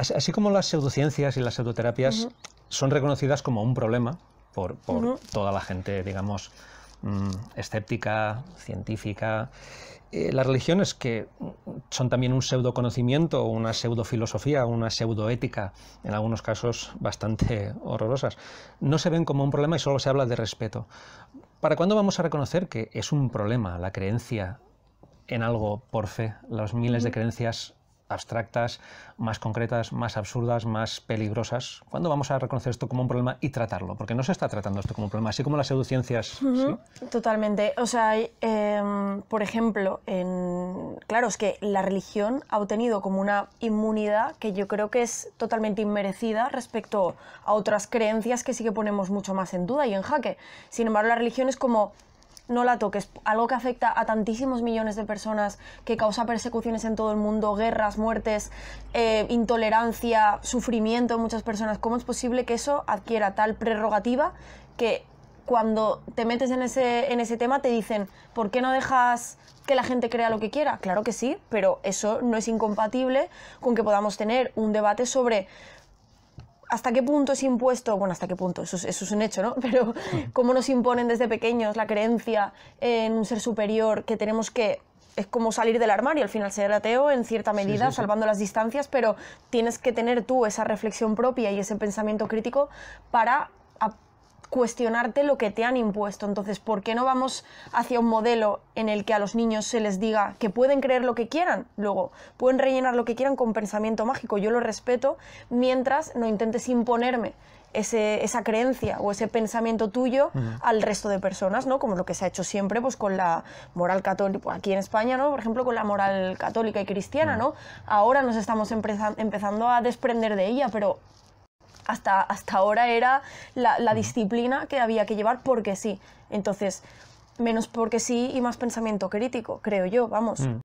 Así como las pseudociencias y las pseudoterapias son reconocidas como un problema por, toda la gente, digamos, mm, escéptica, científica, eh, las religiones que son también un pseudo-conocimiento, una pseudo-filosofía, una pseudo-ética, en algunos casos bastante horrorosas, no se ven como un problema y solo se habla de respeto. ¿Para cuándo vamos a reconocer que es un problema la creencia en algo por fe, las miles de creencias abstractas, más concretas, más absurdas, más peligrosas. ¿Cuándo vamos a reconocer esto como un problema y tratarlo? Porque no se está tratando esto como un problema, así como las pseudociencias. Totalmente. O sea, em, por ejemplo, en... claro, es que la religión ha obtenido como una inmunidad que yo creo que es totalmente inmerecida respecto a otras creencias que sí que ponemos mucho más en duda y en jaque. Sin embargo, la religión es como no la toques. Algo que afecta a tantísimos millones de personas, que causa persecuciones en todo el mundo, guerras, muertes, eh, intolerancia, sufrimiento en muchas personas. ¿Cómo es posible que eso adquiera tal prerrogativa que cuando te metes en ese, en ese tema te dicen, ¿por qué no dejas que la gente crea lo que quiera? Claro que sí, pero eso no es incompatible con que podamos tener un debate sobre ¿hasta qué punto es impuesto? Bueno, ¿hasta qué punto? Eso, es un hecho, ¿no? Pero mm. cómo nos imponen desde pequeños la creencia en un ser superior que tenemos que es como salir del armario, al final ser ateo en cierta medida, salvando las distancias, pero tienes que tener tú esa reflexión propia y ese pensamiento crítico para cuestionarte lo que te han impuesto. Entonces, ¿por qué no vamos hacia un modelo en el que a los niños se les diga que pueden creer lo que quieran? Luego, pueden rellenar lo que quieran con pensamiento mágico. Yo lo respeto mientras no intentes imponerme ese, esa creencia o ese pensamiento tuyo al resto de personas, ¿no? Como lo que se ha hecho siempre, pues con la moral católica, pues, aquí en España, ¿no? Por ejemplo, con la moral católica y cristiana, ¿no? Ahora nos estamos empezando a desprender de ella, pero hasta, hasta ahora era la, disciplina que había que llevar porque sí. Entonces, menos porque sí y más pensamiento crítico, creo yo, vamos. Mm.